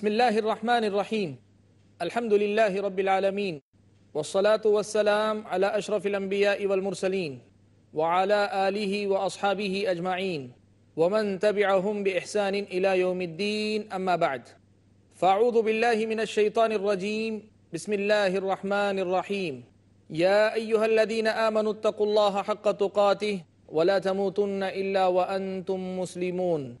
بسم الله الرحمن الرحيم الحمد لله رب العالمين والصلاة والسلام على أشرف الأنبياء والمرسلين وعلى آله وأصحابه أجمعين ومن تبعهم بإحسان إلى يوم الدين أما بعد فأعوذ بالله من الشيطان الرجيم بسم الله الرحمن الرحيم يا أيها الذين آمنوا اتقوا الله حق تقاته ولا تموتن إلا وأنتم مسلمون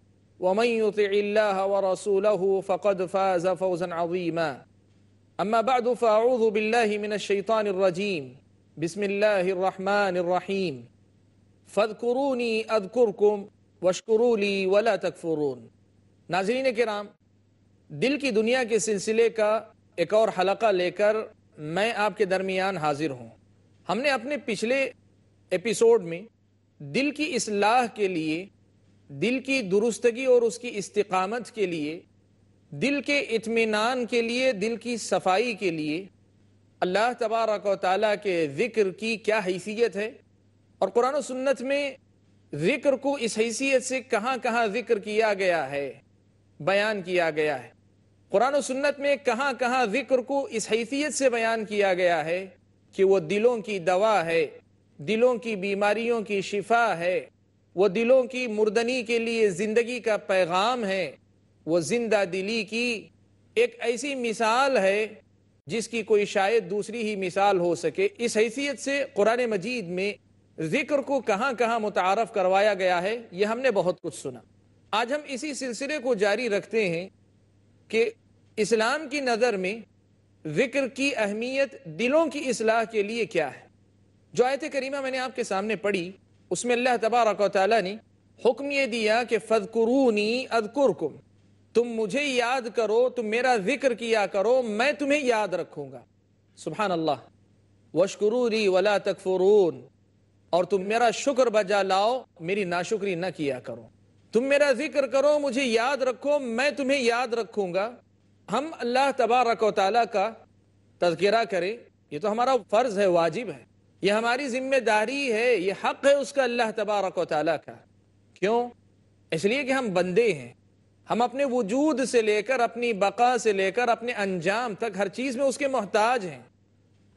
ومن يطع الله ورسوله فقد فاز فوزا عظيما أما بعد فأعوذ بالله من الشيطان الرجيم بسم الله الرحمن الرحيم فاذكروني أذكركم واشكروا لي ولا تكفرون ناظرین کرام دل کی دنیا کے سلسلے کا ایک اور حلقہ لے کر میں آپ کے درمیان حاضر ہوں ہم نے اپنے پچھلے ایپیسوڈ میں دل کی اصلاح کے لیے دل کی درستگی اور اس کی استقامت کے لیے دل کے اطمینان کے لیے دل کی صفائی کے لیے اللہ تبارک و تعالیٰ کے ذکر کی کیا حیثیت ہے اور قرآن و سنت میں ذکر کو اس حیثیت سے کہاں کہاں ذکر کیا گیا ہے بیان کیا گیا ہے قرآن و سنت میں کہاں کہاں ذکر کو اس حیثیت سے بیان کیا گیا ہے کہ وہ دلوں کی دوا ہے دلوں کی بیماریوں کی شفا ہے وہ دلوں کی مردنی کے لیے زندگی کا پیغام ہے وہ زندہ دلی کی ایک ایسی مثال ہے جس کی کوئی شاید دوسری ہی مثال ہو سکے اس حیثیت سے قرآن مجید میں ذکر کو کہاں کہاں متعارف کروایا گیا ہے یہ ہم نے بہت کچھ سنا آج ہم اسی سلسلے کو جاری رکھتے ہیں کہ اسلام کی نظر میں ذکر کی اہمیت دلوں کی اصلاح کے لیے کیا ہے جو آیت کریمہ میں نے آپ کے سامنے پڑھی اس میں اللہ تبارک و تعالیٰ نے حکم یہ دیا کہ فد قرونی تم مجھے یاد کرو تم میرا ذکر کیا کرو میں تمہیں یاد رکھوں گا سبحان اللہ وشکر ولا تکفرون اور تم میرا شکر بجا لاؤ میری ناشکری نہ کیا کرو تم میرا ذکر کرو مجھے یاد رکھو میں تمہیں یاد رکھوں گا ہم اللہ تبارک و تعالیٰ کا تذکرہ کریں یہ تو ہمارا فرض ہے واجب ہے یہ ہماری ذمہ داری ہے یہ حق ہے اس کا اللہ تبارک و تعالیٰ کا کیوں اس لیے کہ ہم بندے ہیں ہم اپنے وجود سے لے کر اپنی بقا سے لے کر اپنے انجام تک ہر چیز میں اس کے محتاج ہیں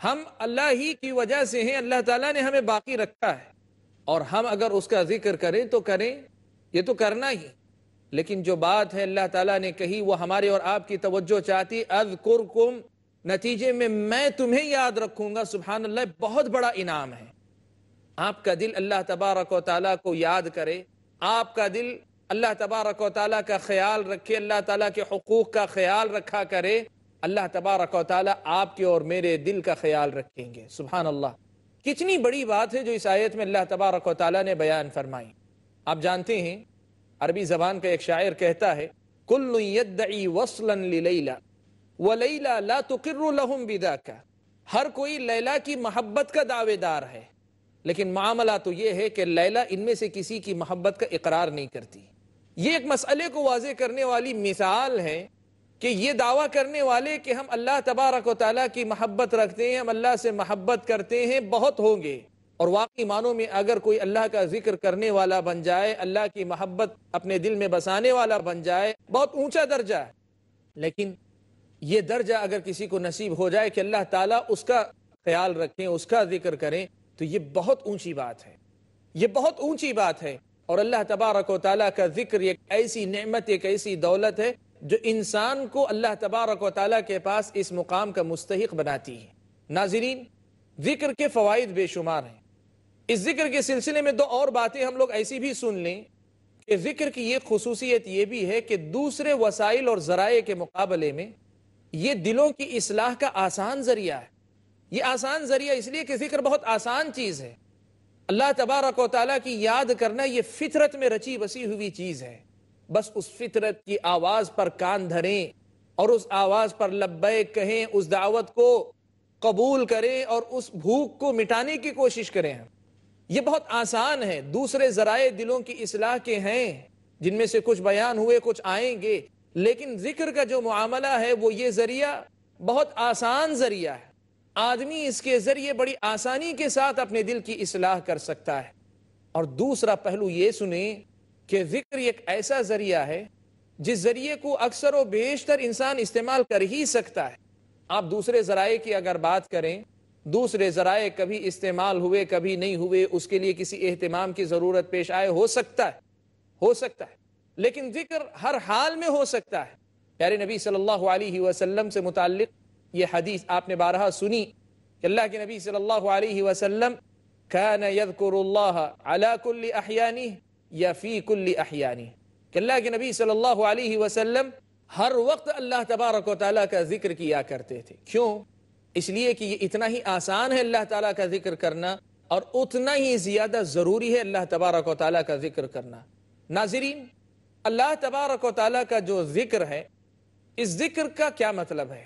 ہم اللہ ہی کی وجہ سے ہیں اللہ تعالیٰ نے ہمیں باقی رکھا ہے اور ہم اگر اس کا ذکر کریں تو کریں یہ تو کرنا ہی لیکن جو بات ہے اللہ تعالیٰ نے کہی وہ ہمارے اور آپ کی توجہ چاہتی اذکرکم نتیجے میں میں تمہیں یاد رکھوں گا سبحان اللہ بہت بڑا انعام ہے آپ کا دل اللہ تبارک و تعالیٰ کو یاد کرے آپ کا دل اللہ تبارک و تعالیٰ کا خیال رکھے اللہ تعالیٰ کے حقوق کا خیال رکھا کرے اللہ تبارک و تعالیٰ آپ کے اور میرے دل کا خیال رکھیں گے سبحان اللہ کتنی بڑی بات ہے جو اس آیت میں اللہ تبارک و تعالیٰ نے بیان فرمائی آپ جانتے ہیں عربی زبان کا ایک شاعر کہتا ہے کل وصلا للیلہ وَلَيْلَا لا تُقِرُّ لَهُمْ بِذَاكَ ہر کوئی لیلا کی محبت کا دعوے دار ہے لیکن معاملہ تو یہ ہے کہ لیلا ان میں سے کسی کی محبت کا اقرار نہیں کرتی یہ ایک مسئلے کو واضح کرنے والی مثال ہے کہ یہ دعویٰ کرنے والے کہ ہم اللہ تبارک و تعالیٰ کی محبت رکھتے ہیں ہم اللہ سے محبت کرتے ہیں بہت ہوں گے اور واقعی معنوں میں اگر کوئی اللہ کا ذکر کرنے والا بن جائے اللہ کی محبت اپنے دل میں بسانے والا بن جائے بہت اونچا درجہ ہے لیکن یہ درجہ اگر کسی کو نصیب ہو جائے کہ اللہ تعالیٰ اس کا خیال رکھیں اس کا ذکر کریں تو یہ بہت اونچی بات ہے یہ بہت اونچی بات ہے اور اللہ تبارک و تعالیٰ کا ذکر ایک ایسی نعمت ایک ایسی دولت ہے جو انسان کو اللہ تبارک و تعالیٰ کے پاس اس مقام کا مستحق بناتی ہے ناظرین ذکر کے فوائد بے شمار ہیں اس ذکر کے سلسلے میں دو اور باتیں ہم لوگ ایسی بھی سن لیں کہ ذکر کی یہ خصوصیت یہ بھی ہے کہ دوسرے وسائل اور ذرائع کے مقابلے میں یہ دلوں کی اصلاح کا آسان ذریعہ ہے یہ آسان ذریعہ اس لیے کہ ذکر بہت آسان چیز ہے اللہ تبارک و تعالیٰ کی یاد کرنا یہ فطرت میں رچی بسی ہوئی چیز ہے بس اس فطرت کی آواز پر کان دھریں اور اس آواز پر لبے کہیں اس دعوت کو قبول کریں اور اس بھوک کو مٹانے کی کوشش کریں یہ بہت آسان ہے دوسرے ذرائع دلوں کی اصلاح کے ہیں جن میں سے کچھ بیان ہوئے کچھ آئیں گے لیکن ذکر کا جو معاملہ ہے وہ یہ ذریعہ بہت آسان ذریعہ ہے آدمی اس کے ذریعے بڑی آسانی کے ساتھ اپنے دل کی اصلاح کر سکتا ہے اور دوسرا پہلو یہ سنیں کہ ذکر ایک ایسا ذریعہ ہے جس ذریعے کو اکثر و بیشتر انسان استعمال کر ہی سکتا ہے آپ دوسرے ذرائع کی اگر بات کریں دوسرے ذرائع کبھی استعمال ہوئے کبھی نہیں ہوئے اس کے لیے کسی اہتمام کی ضرورت پیش آئے ہو سکتا ہے ہو سکتا ہے لیکن ذکر ہر حال میں ہو سکتا ہے پیارے نبی صلی اللہ علیہ وسلم سے متعلق یہ حدیث آپ نے بارہا سنی کہ اللہ کے نبی صلی اللہ علیہ وسلم اللہ کل احیانی یا فی کہ اللہ کے نبی صلی اللہ علیہ وسلم ہر وقت اللہ تبارک و تعالیٰ کا ذکر کیا کرتے تھے کیوں اس لیے کہ یہ اتنا ہی آسان ہے اللہ تعالیٰ کا ذکر کرنا اور اتنا ہی زیادہ ضروری ہے اللہ تبارک و تعالیٰ کا ذکر کرنا ناظرین اللہ تبارک و تعالیٰ کا جو ذکر ہے اس ذکر کا کیا مطلب ہے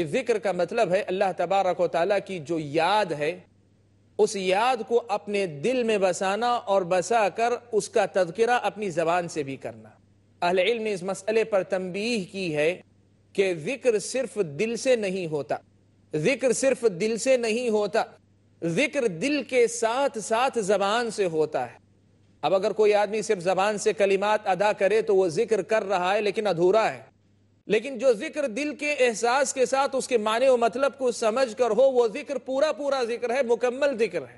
اس ذکر کا مطلب ہے اللہ تبارک و تعالیٰ کی جو یاد ہے اس یاد کو اپنے دل میں بسانا اور بسا کر اس کا تذکرہ اپنی زبان سے بھی کرنا اہل علم نے اس مسئلے پر تنبیہ کی ہے کہ ذکر صرف دل سے نہیں ہوتا ذکر صرف دل سے نہیں ہوتا ذکر دل کے ساتھ ساتھ زبان سے ہوتا ہے اب اگر کوئی آدمی صرف زبان سے کلمات ادا کرے تو وہ ذکر کر رہا ہے لیکن ادھورا ہے لیکن جو ذکر دل کے احساس کے ساتھ اس کے معنی و مطلب کو سمجھ کر ہو وہ ذکر پورا پورا ذکر ہے مکمل ذکر ہے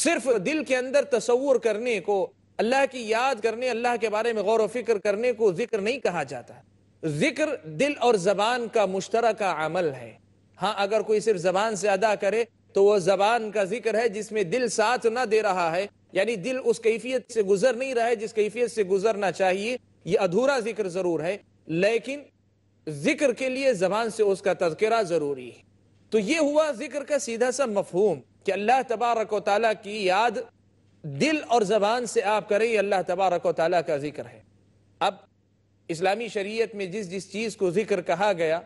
صرف دل کے اندر تصور کرنے کو اللہ کی یاد کرنے اللہ کے بارے میں غور و فکر کرنے کو ذکر نہیں کہا جاتا ذکر دل اور زبان کا مشترکہ عمل ہے ہاں اگر کوئی صرف زبان سے ادا کرے تو وہ زبان کا ذکر ہے جس میں دل ساتھ نہ دے رہا ہے یعنی دل اس کیفیت سے گزر نہیں رہا ہے جس کیفیت سے گزرنا چاہیے یہ ادھورا ذکر ضرور ہے لیکن ذکر کے لیے زبان سے اس کا تذکرہ ضروری ہے تو یہ ہوا ذکر کا سیدھا سا مفہوم کہ اللہ تبارک و تعالیٰ کی یاد دل اور زبان سے آپ کریں یہ اللہ تبارک و تعالیٰ کا ذکر ہے اب اسلامی شریعت میں جس جس چیز کو ذکر کہا گیا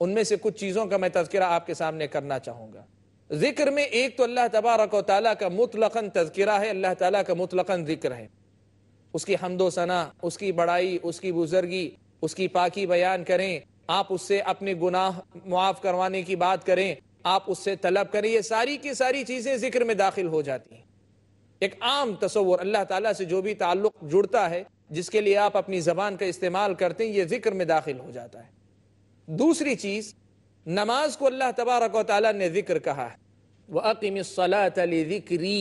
ان میں سے کچھ چیزوں کا میں تذکرہ آپ کے سامنے کرنا چاہوں گا ذکر میں ایک تو اللہ تبارک و تعالیٰ کا مطلق اللہ تعالیٰ کا مطلق ذکر ہے اس کی حمد و ثنا اس کی بڑائی اس کی بزرگی اس کی پاکی بیان کریں آپ اس سے اپنے گناہ معاف کروانے کی بات کریں آپ اس سے طلب کریں یہ ساری کی ساری چیزیں ذکر میں داخل ہو جاتی ہیں ایک عام تصور اللہ تعالیٰ سے جو بھی تعلق جڑتا ہے جس کے لیے آپ اپنی زبان کا استعمال کرتے ہیں یہ ذکر میں داخل ہو جاتا ہے دوسری چیز نماز کو اللہ تبارک و تعالیٰ نے ذکر کہا ہے وہ الصَّلَاةَ صلاحت ذکری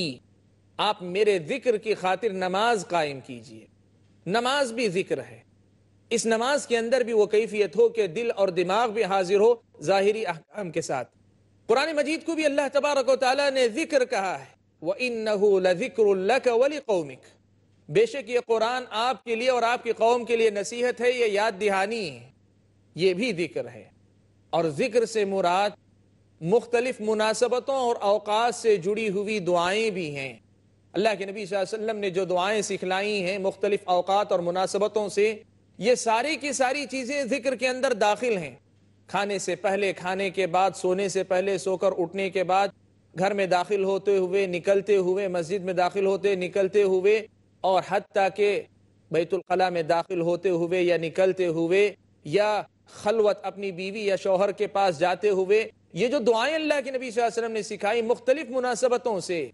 آپ میرے ذکر کی خاطر نماز قائم کیجئے نماز بھی ذکر ہے اس نماز کے اندر بھی وہ کیفیت ہو کہ دل اور دماغ بھی حاضر ہو ظاہری احکام کے ساتھ قرآن مجید کو بھی اللہ تبارک و تعالیٰ نے ذکر کہا ہے وَإِنَّهُ لَذِكْرُ لَكَ وَلِقَوْمِكَ بے شک یہ قرآن آپ کے لیے اور آپ کی قوم کے لیے نصیحت ہے یہ یاد دہانی ہے یہ بھی ذکر ہے اور ذکر سے مراد مختلف مناسبتوں اور اوقات سے جڑی ہوئی دعائیں بھی ہیں اللہ کے نبی صلی اللہ علیہ وسلم نے جو دعائیں سکھلائی ہیں مختلف اوقات اور مناسبتوں سے یہ ساری کی ساری چیزیں ذکر کے اندر داخل ہیں کھانے سے پہلے کھانے کے بعد سونے سے پہلے سو کر اٹھنے کے بعد گھر میں داخل ہوتے ہوئے نکلتے ہوئے مسجد میں داخل ہوتے نکلتے ہوئے اور حتیٰ کہ بیت الخلاء میں داخل ہوتے ہوئے یا نکلتے ہوئے یا خلوت اپنی بیوی یا شوہر کے پاس جاتے ہوئے یہ جو دعائیں اللہ کے نبی صلی اللہ علیہ وسلم نے سکھائی مختلف مناسبتوں سے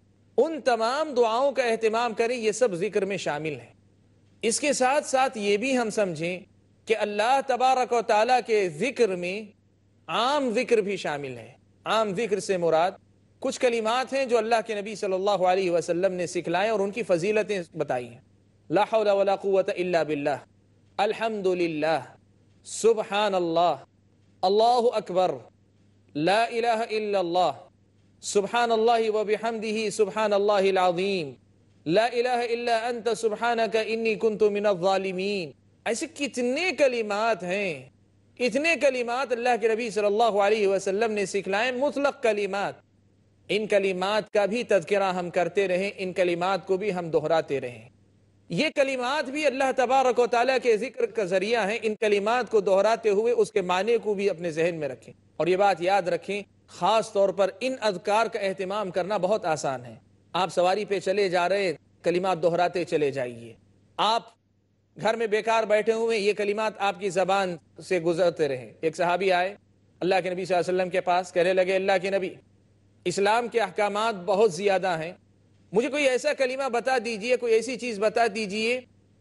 ان تمام دعاؤں کا اہتمام کریں یہ سب ذکر میں شامل ہیں اس کے ساتھ ساتھ یہ بھی ہم سمجھیں کہ اللہ تبارک و تعالیٰ کے ذکر میں عام ذکر بھی شامل ہے عام ذکر سے مراد کچھ کلمات ہیں جو اللہ کے نبی صلی اللہ علیہ وسلم نے سکھلائے اور ان کی فضیلتیں بتائی ہیں لا حول ولا قوت الا باللہ الحمد للہ سبحان اللہ اللہ اکبر لا الہ الا اللہ سبحان اللہ سبحان اللہ العظیم لا الہ الا انت سبحانک انی کنت من الظالمین ایسے کتنے کلمات ہیں اتنے کلمات اللہ کے ربی صلی اللہ علیہ وسلم نے سکھلائے مطلق کلمات ان کلمات کا بھی تذکرہ ہم کرتے رہیں ان کلمات کو بھی ہم دہراتے رہیں یہ کلمات بھی اللہ تبارک و تعالیٰ کے ذکر کا ذریعہ ہیں ان کلمات کو دہراتے ہوئے اس کے معنی کو بھی اپنے ذہن میں رکھیں اور یہ بات یاد رکھیں خاص طور پر ان اذکار کا اہتمام کرنا بہت آسان ہے آپ سواری پہ چلے جا رہے کلمات دہراتے چلے جائیے آپ گھر میں بیکار بیٹھے ہوئے یہ کلمات آپ کی زبان سے گزرتے رہے ایک صحابی آئے اللہ کے نبی صلی اللہ علیہ وسلم کے پاس کہنے لگے اللہ کے نبی اسلام کے احکامات بہت زیادہ ہیں مجھے کوئی ایسا کلمہ بتا دیجئے کوئی ایسی چیز بتا دیجئے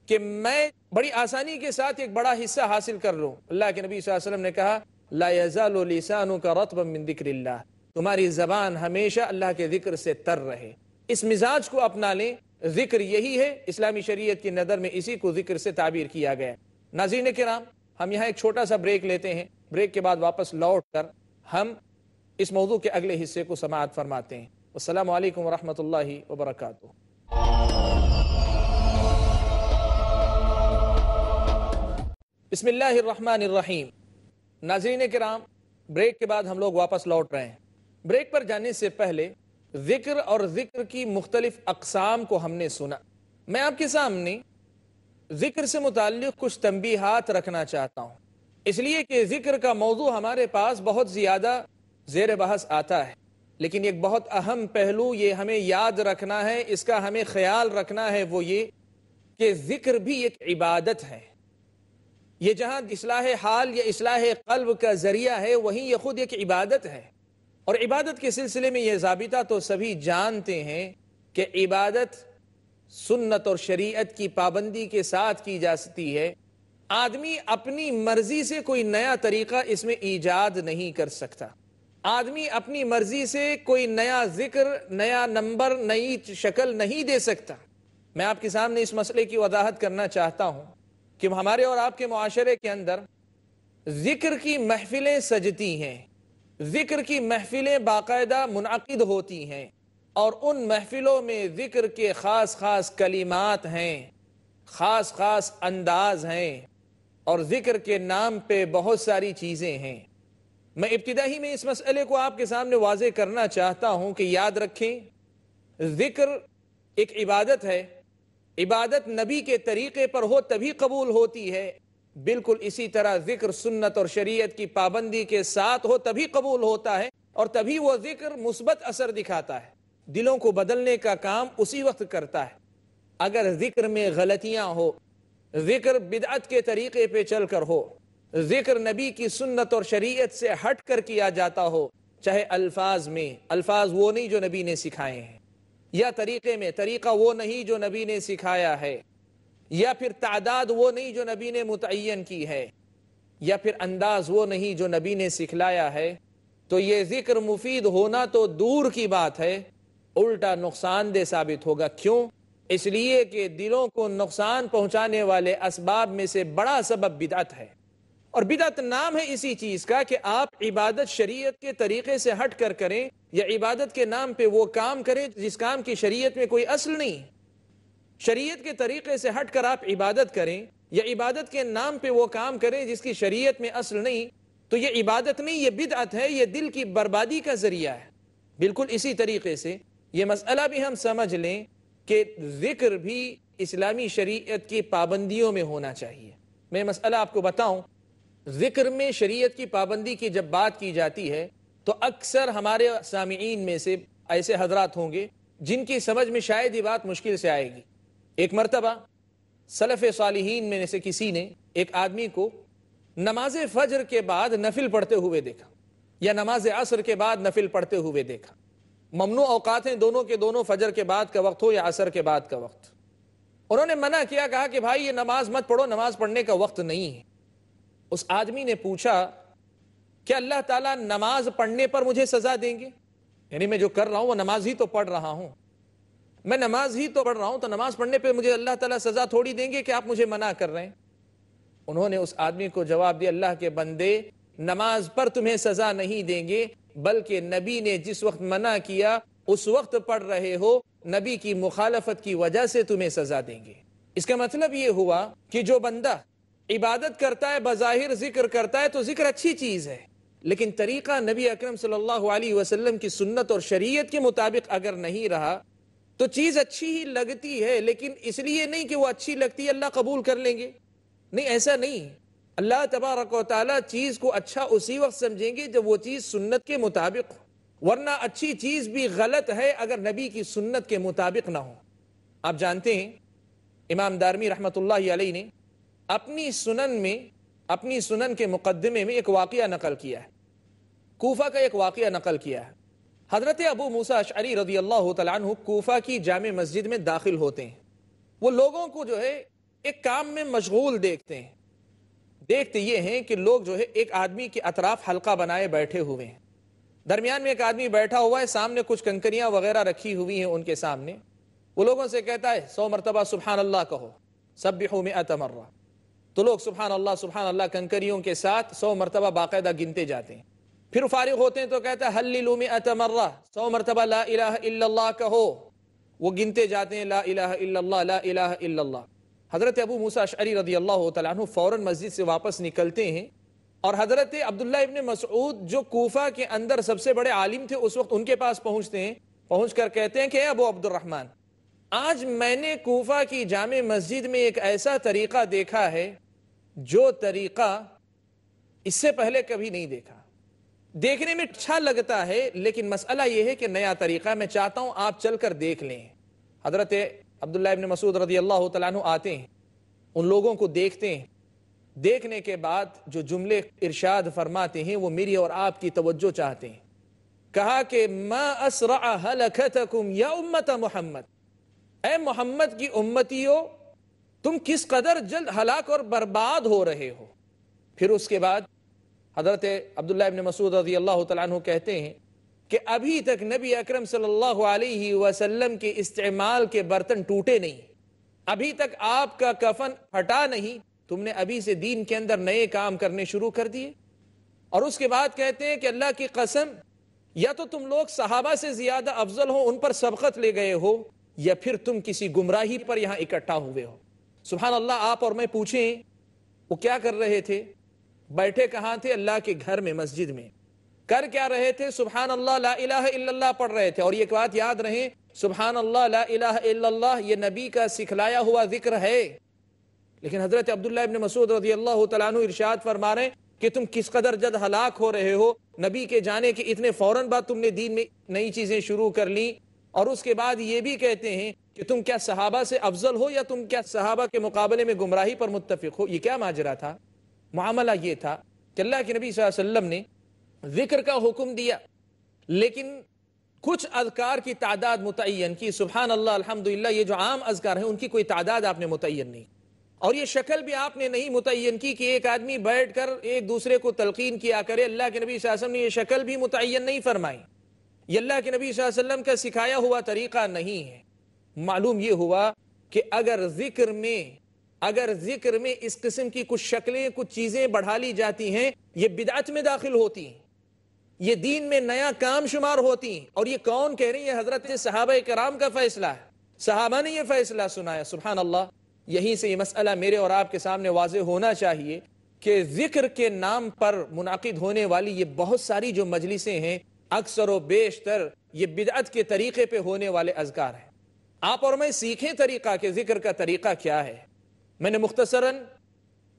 کہ میں بڑی آسانی کے ساتھ ایک بڑا حصہ حاصل کر لوں اللہ کے نبی صلی اللہ علیہ وسلم نے کہا لا یزال لسانک رطبا من ذکر اللہ تمہاری زبان ہمیشہ اللہ کے ذکر سے تر رہے اس مزاج کو اپنا لیں ذکر یہی ہے اسلامی شریعت کی نظر میں اسی کو ذکر سے تعبیر کیا گیا ہے ناظرین کرام ہم یہاں ایک چھوٹا سا بریک لیتے ہیں بریک کے بعد واپس لوٹ کر ہم اس موضوع کے اگلے حصے کو سماعت فرماتے ہیں السلام علیکم ورحمۃ اللہ وبرکاتہ بسم اللہ الرحمن الرحیم ناظرین کرام بریک کے بعد ہم لوگ واپس لوٹ رہے ہیں بریک پر جانے سے پہلے ذکر اور ذکر کی مختلف اقسام کو ہم نے سنا میں آپ کے سامنے ذکر سے متعلق کچھ تنبیحات رکھنا چاہتا ہوں اس لیے کہ ذکر کا موضوع ہمارے پاس بہت زیادہ زیر بحث آتا ہے لیکن ایک بہت اہم پہلو یہ ہمیں یاد رکھنا ہے اس کا ہمیں خیال رکھنا ہے وہ یہ کہ ذکر بھی ایک عبادت ہے یہ جہاں اصلاح حال یا اصلاح قلب کا ذریعہ ہے وہیں یہ خود ایک عبادت ہے اور عبادت کے سلسلے میں یہ ضابطہ تو سبھی جانتے ہیں کہ عبادت سنت اور شریعت کی پابندی کے ساتھ کی جا سکتی ہے آدمی اپنی مرضی سے کوئی نیا طریقہ اس میں ایجاد نہیں کر سکتا آدمی اپنی مرضی سے کوئی نیا ذکر نیا نمبر نئی شکل نہیں دے سکتا میں آپ کے سامنے اس مسئلے کی وضاحت کرنا چاہتا ہوں کہ ہمارے اور آپ کے معاشرے کے اندر ذکر کی محفلیں سجتی ہیں ذکر کی محفلیں باقاعدہ منعقد ہوتی ہیں اور ان محفلوں میں ذکر کے خاص خاص کلمات ہیں خاص خاص انداز ہیں اور ذکر کے نام پہ بہت ساری چیزیں ہیں میں ابتدا ہی میں اس مسئلے کو آپ کے سامنے واضح کرنا چاہتا ہوں کہ یاد رکھیں ذکر ایک عبادت ہے عبادت نبی کے طریقے پر ہو تبھی قبول ہوتی ہے بالکل اسی طرح ذکر سنت اور شریعت کی پابندی کے ساتھ ہو تبھی قبول ہوتا ہے اور تبھی وہ ذکر مثبت اثر دکھاتا ہے دلوں کو بدلنے کا کام اسی وقت کرتا ہے اگر ذکر میں غلطیاں ہو ذکر بدعت کے طریقے پہ چل کر ہو ذکر نبی کی سنت اور شریعت سے ہٹ کر کیا جاتا ہو چاہے الفاظ میں الفاظ وہ نہیں جو نبی نے سکھائے ہیں یا طریقے میں طریقہ وہ نہیں جو نبی نے سکھایا ہے یا پھر تعداد وہ نہیں جو نبی نے متعین کی ہے یا پھر انداز وہ نہیں جو نبی نے سکھلایا ہے تو یہ ذکر مفید ہونا تو دور کی بات ہے الٹا نقصان دہ ثابت ہوگا کیوں اس لیے کہ دلوں کو نقصان پہنچانے والے اسباب میں سے بڑا سبب بدعت ہے اور بدعت نام ہے اسی چیز کا کہ آپ عبادت شریعت کے طریقے سے ہٹ کر کریں یا عبادت کے نام پہ وہ کام کریں جس کام کی شریعت میں کوئی اصل نہیں شریعت کے طریقے سے ہٹ کر آپ عبادت کریں یا عبادت کے نام پہ وہ کام کریں جس کی شریعت میں اصل نہیں تو یہ عبادت نہیں یہ بدعت ہے یہ دل کی بربادی کا ذریعہ ہے بالکل اسی طریقے سے یہ مسئلہ بھی ہم سمجھ لیں کہ ذکر بھی اسلامی شریعت کی پابندیوں میں ہونا چاہیے میں مسئلہ آپ کو بتاؤں ذکر میں شریعت کی پابندی کی جب بات کی جاتی ہے تو اکثر ہمارے سامعین میں سے ایسے حضرات ہوں گے جن کی سمجھ میں شاید یہ بات مشکل سے آئے گی ایک مرتبہ سلف صالحین میں سے کسی نے ایک آدمی کو نماز فجر کے بعد نفل پڑھتے ہوئے دیکھا یا نماز عصر کے بعد نفل پڑھتے ہوئے دیکھا ممنوع اوقات ہیں دونوں کے دونوں فجر کے بعد کا وقت ہو یا عصر کے بعد کا وقت انہوں نے منع کیا کہا کہ بھائی یہ نماز مت پڑھو نماز پڑھنے کا وقت نہیں ہے اس آدمی نے پوچھا کہ اللہ تعالیٰ نماز پڑھنے پر مجھے سزا دیں گے یعنی میں جو کر رہا ہوں وہ نماز ہی تو پڑھ رہا ہوں میں نماز ہی تو پڑھ رہا ہوں تو نماز پڑھنے پہ مجھے اللہ تعالیٰ سزا تھوڑی دیں گے کہ آپ مجھے منع کر رہے ہیں انہوں نے اس آدمی کو جواب دیا اللہ کے بندے نماز پر تمہیں سزا نہیں دیں گے بلکہ نبی نے جس وقت منع کیا اس وقت پڑھ رہے ہو نبی کی مخالفت کی وجہ سے تمہیں سزا دیں گے اس کا مطلب یہ ہوا کہ جو بندہ عبادت کرتا ہے بظاہر ذکر کرتا ہے تو ذکر اچھی چیز ہے لیکن طریقہ نبی اکرم صلی اللہ علیہ وسلم کی سنت اور شریعت کے مطابق اگر نہیں رہا تو چیز اچھی ہی لگتی ہے لیکن اس لیے نہیں کہ وہ اچھی لگتی ہے اللہ قبول کر لیں گے نہیں ایسا نہیں اللہ تبارک و تعالیٰ چیز کو اچھا اسی وقت سمجھیں گے جب وہ چیز سنت کے مطابق ہو ورنہ اچھی چیز بھی غلط ہے اگر نبی کی سنت کے مطابق نہ ہو آپ جانتے ہیں امام دارمی رحمۃ اللہ علیہ نے اپنی سنن میں اپنی سنن کے مقدمے میں ایک واقعہ نقل کیا ہے کوفہ کا ایک واقعہ نقل کیا ہے حضرت ابو موسا اشعری رضی اللہ تعالیٰ عنہ کوفہ کی جامع مسجد میں داخل ہوتے ہیں وہ لوگوں کو جو ہے ایک کام میں مشغول دیکھتے ہیں دیکھتے یہ ہیں کہ لوگ جو ہے ایک آدمی کے اطراف حلقہ بنائے بیٹھے ہوئے ہیں درمیان میں ایک آدمی بیٹھا ہوا ہے سامنے کچھ کنکریاں وغیرہ رکھی ہوئی ہیں ان کے سامنے وہ لوگوں سے کہتا ہے سو مرتبہ سبحان اللہ کہو سب میں اتمرہ تو لوگ سبحان اللہ سبحان اللہ کنکریوں کے ساتھ سو مرتبہ باقاعدہ گنتے جاتے ہیں پھر فارغ ہوتے ہیں تو کہتے ہلومر سو مرتبہ لا الہ الا اللہ کہو وہ گنتے جاتے ہیں لا الہ الا اللہ لا الہ الا اللہ حضرت ابو موسیٰ علی رضی اللہ تعالیٰ فوراً مسجد سے واپس نکلتے ہیں اور حضرت عبداللہ ابن مسعود جو کوفہ کے اندر سب سے بڑے عالم تھے اس وقت ان کے پاس پہنچتے ہیں پہنچ کر کہتے ہیں کہ اے ابو عبد الرحمن آج میں نے کوفہ کی جامع مسجد میں ایک ایسا طریقہ دیکھا ہے جو طریقہ اس سے پہلے کبھی نہیں دیکھا دیکھنے میں اچھا لگتا ہے لیکن مسئلہ یہ ہے کہ نیا طریقہ میں چاہتا ہوں آپ چل کر دیکھ لیں حضرت عبداللہ ابن مسعود رضی اللہ تعالیٰ آتے ہیں ان لوگوں کو دیکھتے ہیں دیکھنے کے بعد جو جملے ارشاد فرماتے ہیں وہ میری اور آپ کی توجہ چاہتے ہیں کہا کہ محمد اے محمد کی امتیوں تم کس قدر جلد ہلاک اور برباد ہو رہے ہو پھر اس کے بعد حضرت عبداللہ ابن مسعود رضی اللہ تعالیٰ عنہ کہتے ہیں کہ ابھی تک نبی اکرم صلی اللہ علیہ وسلم کے استعمال کے برتن ٹوٹے نہیں ابھی تک آپ کا کفن پھٹا نہیں تم نے ابھی سے دین کے اندر نئے کام کرنے شروع کر دیے اور اس کے بعد کہتے ہیں کہ اللہ کی قسم یا تو تم لوگ صحابہ سے زیادہ افضل ہو ان پر سبقت لے گئے ہو یا پھر تم کسی گمراہی پر یہاں اکٹھا ہوئے ہو سبحان اللہ آپ اور میں پوچھیں وہ کیا کر رہے تھے بیٹھے کہاں تھے اللہ کے گھر میں مسجد میں کر کیا رہے تھے سبحان اللہ لا الہ الا اللہ پڑھ رہے تھے اور یہ ایک بات یاد رہے سبحان اللہ لا الہ الا اللہ یہ نبی کا سکھلایا ہوا ذکر ہے لیکن حضرت عبداللہ ابن مسعود رضی اللہ تعالیٰ عنہ ارشاد فرما رہے کہ تم کس قدر جد ہلاک ہو رہے ہو نبی کے جانے کے اتنے فوراً بعد تم نے دین میں نئی چیزیں شروع کر لیں اور اس کے بعد یہ بھی کہتے ہیں کہ تم کیا صحابہ سے افضل ہو یا تم کیا صحابہ کے مقابلے میں گمراہی پر متفق ہو یہ کیا ماجرہ تھا معاملہ یہ تھا کہ اللہ کے نبی صلی اللہ علیہ وسلم نے ذکر کا حکم دیا لیکن کچھ اذکار کی تعداد متعین کی سبحان اللہ الحمدللہ یہ جو عام اذکار ہیں ان کی کوئی تعداد آپ نے متعین نہیں اور یہ شکل بھی آپ نے نہیں متعین کی کہ ایک آدمی بیٹھ کر ایک دوسرے کو تلقین کیا کرے اللہ کے نبی صلی اللہ علیہ وسلم نے یہ شکل بھی متعین نہیں فرمائی یہ اللہ کے نبی صلی اللہ علیہ وسلم کا سکھایا ہوا طریقہ نہیں ہے معلوم یہ ہوا کہ اگر ذکر میں اگر ذکر میں اس قسم کی کچھ شکلیں کچھ چیزیں بڑھا لی جاتی ہیں یہ بدعت میں داخل ہوتی ہیں یہ دین میں نیا کام شمار ہوتی ہیں اور یہ کون کہہ رہی یہ حضرت صحابہ کرام کا فیصلہ ہے صحابہ نے یہ فیصلہ سنایا سبحان اللہ یہیں سے یہ مسئلہ میرے اور آپ کے سامنے واضح ہونا چاہیے کہ ذکر کے نام پر منعقد ہونے والی یہ بہت ساری جو مجلسیں ہیں اکثر و بیشتر یہ بدعت کے طریقے پہ ہونے والے اذکار ہیں آپ اور میں سیکھیں طریقہ کے ذکر کا طریقہ کیا ہے میں نے مختصراً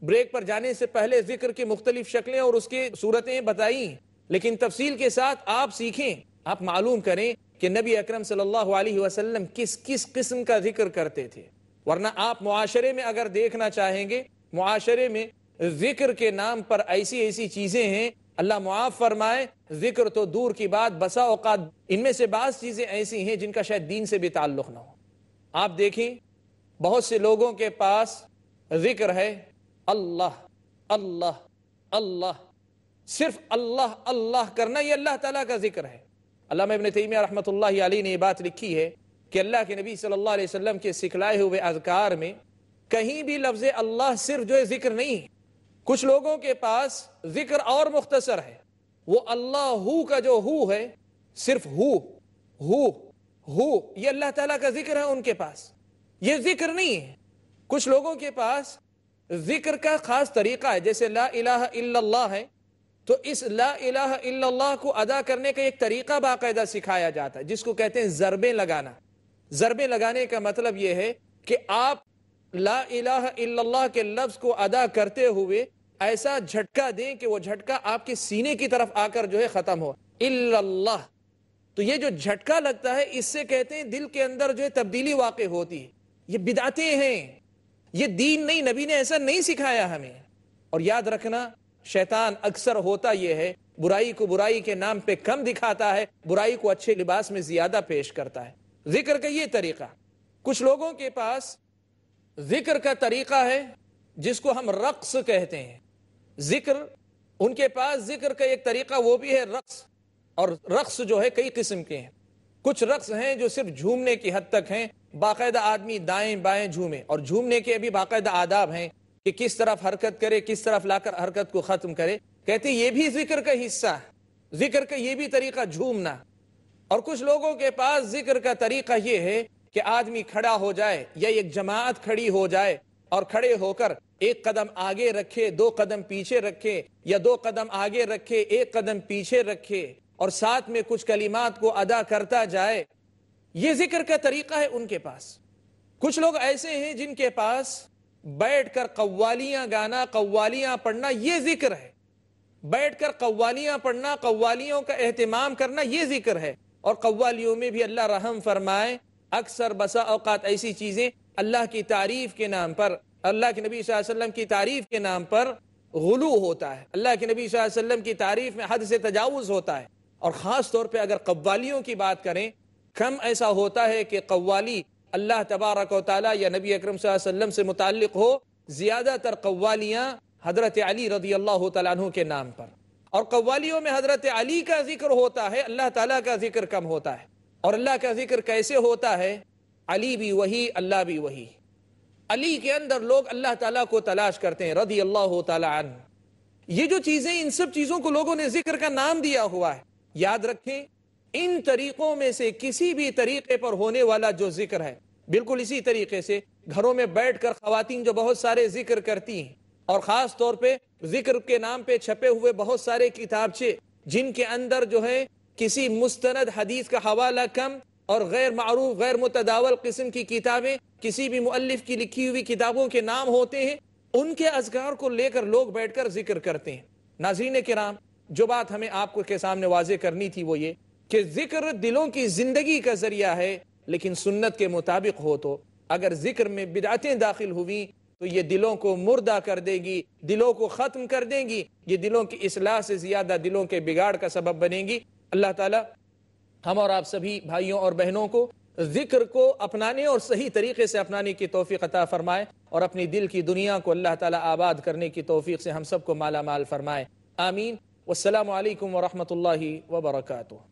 بریک پر جانے سے پہلے ذکر کی مختلف شکلیں اور اس کی صورتیں بتائیں لیکن تفصیل کے ساتھ آپ سیکھیں آپ معلوم کریں کہ نبی اکرم صلی اللہ علیہ وسلم کس کس قسم کا ذکر کرتے تھے ورنہ آپ معاشرے میں اگر دیکھنا چاہیں گے معاشرے میں ذکر کے نام پر ایسی ایسی چیزیں ہیں اللہ معاف فرمائے ذکر تو دور کی بات بسا اوقات ان میں سے بعض چیزیں ایسی ہیں جن کا شاید دین سے بھی تعلق نہ ہو آپ دیکھیں بہت سے لوگوں کے پاس ذکر ہے اللہ اللہ اللہ صرف اللہ اللہ کرنا یہ اللہ تعالیٰ کا ذکر ہے اللہ ابن تیمیہ رحمۃ اللہ علی نے یہ بات لکھی ہے کہ اللہ کے نبی صلی اللہ علیہ وسلم کے سکھلائے ہوئے اذکار میں کہیں بھی لفظ اللہ صرف جو ہے ذکر نہیں ہے کچھ لوگوں کے پاس ذکر اور مختصر ہے وہ اللہ ہو کا جو ہو ہے صرف ہو ہو ہو یہ اللہ تعالیٰ کا ذکر ہے ان کے پاس یہ ذکر نہیں ہے کچھ لوگوں کے پاس ذکر کا خاص طریقہ ہے جیسے لا الہ الا اللہ ہے تو اس لا الہ الا اللہ کو ادا کرنے کا ایک طریقہ باقاعدہ سکھایا جاتا ہے جس کو کہتے ہیں ضربیں لگانا ضربیں لگانے کا مطلب یہ ہے کہ آپ لا الہ الا اللہ کے لفظ کو ادا کرتے ہوئے ایسا جھٹکا دیں کہ وہ جھٹکا آپ کے سینے کی طرف آ کر جو ہے ختم ہو اللہ تو یہ جو جھٹکا لگتا ہے ہے اس سے کہتے ہیں دل کے اندر جو تبدیلی واقع ہوتی ہے یہ یہ ہیں دین نہیں نبی نے ایسا نہیں سکھایا ہمیں اور یاد رکھنا شیطان اکثر ہوتا یہ ہے برائی کو برائی کے نام پہ کم دکھاتا ہے برائی کو اچھے لباس میں زیادہ پیش کرتا ہے ذکر کا یہ طریقہ کچھ لوگوں کے پاس ذکر کا طریقہ ہے جس کو ہم رقص کہتے ہیں ذکر ان کے پاس ذکر کا ایک طریقہ وہ بھی ہے رقص اور رقص جو ہے کئی قسم کے ہیں کچھ رقص ہیں جو صرف جھومنے کی حد تک ہیں باقاعدہ آدمی دائیں بائیں جھومے اور جھومنے کے بھی باقاعدہ آداب ہیں کہ کس طرف حرکت کرے کس طرف لا کر حرکت کو ختم کرے کہتے یہ بھی ذکر کا حصہ ذکر کا یہ بھی طریقہ جھومنا اور کچھ لوگوں کے پاس ذکر کا طریقہ یہ ہے کہ آدمی کھڑا ہو جائے یا ایک جماعت کھڑی ہو جائے اور کھڑے ہو کر ایک قدم آگے رکھے دو قدم پیچھے رکھے یا دو قدم آگے رکھے ایک قدم پیچھے رکھے اور ساتھ میں کچھ کلمات کو ادا کرتا جائے یہ ذکر کا طریقہ ہے ان کے پاس کچھ لوگ ایسے ہیں جن کے پاس بیٹھ کر قوالیاں گانا قوالیاں پڑھنا یہ ذکر ہے بیٹھ کر قوالیاں پڑھنا قوالیوں کا اہتمام کرنا یہ ذکر ہے اور قوالیوں میں بھی اللہ رحم فرمائے اکثر بسا اوقات ایسی چیزیں اللہ کی تعریف کے نام پر اللہ کے نبی صلی اللہ علیہ وسلم کی تعریف کے نام پر غلو ہوتا ہے اللہ کے نبی صلی اللہ علیہ وسلم کی تعریف میں حد سے تجاوز ہوتا ہے اور خاص طور پہ اگر قوالیوں کی بات کریں کم ایسا ہوتا ہے کہ قوالی اللہ تبارک و تعالیٰ یا نبی اکرم صلی اللہ علیہ وسلم سے متعلق ہو زیادہ تر قوالیاں حضرت علی رضی اللہ تعالیٰ عنہ کے نام پر اور قوالیوں میں حضرت علی کا ذکر ہوتا ہے اللہ تعالیٰ کا ذکر کم ہوتا ہے اور اللہ کا ذکر کیسے ہوتا ہے علی بھی وہی اللہ بھی وہی علی کے اندر لوگ اللہ تعالیٰ کو تلاش کرتے ہیں رضی اللہ تعالیٰ عنہ یہ جو چیزیں ان سب چیزوں کو لوگوں نے ذکر کا نام دیا ہوا ہے یاد رکھیں ان طریقوں میں سے کسی بھی طریقے پر ہونے والا جو ذکر ہے بالکل اسی طریقے سے گھروں میں بیٹھ کر خواتین جو بہت سارے ذکر کرتی ہیں اور خاص طور پہ ذکر کے نام پہ چھپے ہوئے بہت سارے کتابچے جن کے اندر جو ہے کسی مستند حدیث کا حوالہ کم اور غیر معروف غیر متداول قسم کی کتابیں کسی بھی مؤلف کی لکھی ہوئی کتابوں کے نام ہوتے ہیں ان کے اذکار کو لے کر لوگ بیٹھ کر ذکر کرتے ہیں ناظرین کرام جو بات ہمیں آپ کے سامنے واضح کرنی تھی وہ یہ کہ ذکر دلوں کی زندگی کا ذریعہ ہے لیکن سنت کے مطابق ہو تو اگر ذکر میں بدعتیں داخل ہوئیں تو یہ دلوں کو مردہ کر دے گی دلوں کو ختم کر دیں گی یہ دلوں کی اصلاح سے زیادہ دلوں کے بگاڑ کا سبب بنے گی اللہ تعالیٰ ہم اور آپ سبھی بھائیوں اور بہنوں کو ذکر کو اپنانے اور صحیح طریقے سے اپنانے کی توفیق عطا فرمائے اور اپنی دل کی دنیا کو اللہ تعالیٰ آباد کرنے کی توفیق سے ہم سب کو مالا مال فرمائے آمین والسلام علیکم ورحمۃ اللہ وبرکاتہ